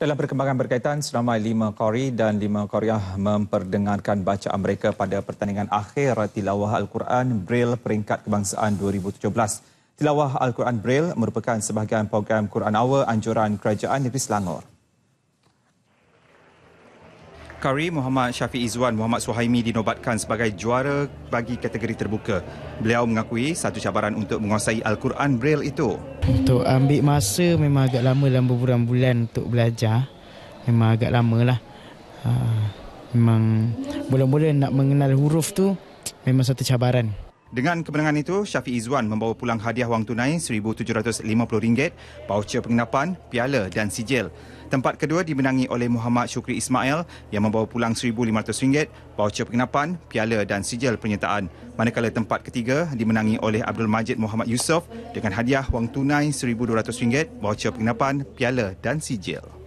Dalam perkembangan berkaitan, senamai lima Qari dan lima Qariah memperdengarkan bacaan mereka pada pertandingan akhir Tilawah Al-Quran Braille Peringkat Kebangsaan 2017. Tilawah Al-Quran Braille merupakan sebahagian program Quran Hour Anjuran Kerajaan Negeri Selangor. Kari Muhammad Syafiq Izwan Muhammad Suhaimi dinobatkan sebagai juara bagi kategori terbuka. Beliau mengakui satu cabaran untuk menguasai Al-Quran Braille itu. Untuk ambil masa memang agak lama dalam beberapa bulan untuk belajar. Memang agak lama lah. Ah, memang mula-mula nak mengenal huruf tu memang satu cabaran. Dengan kemenangan itu, Syafiq Izzuan membawa pulang hadiah wang tunai RM1,750, baucer penginapan, piala dan sijil. Tempat kedua dimenangi oleh Muhammad Syukri Ismail yang membawa pulang RM1,500, baucer penginapan, piala dan sijil penyertaan. Manakala tempat ketiga dimenangi oleh Abdul Majid Muhammad Yusof dengan hadiah wang tunai RM1,200, baucer penginapan, piala dan sijil.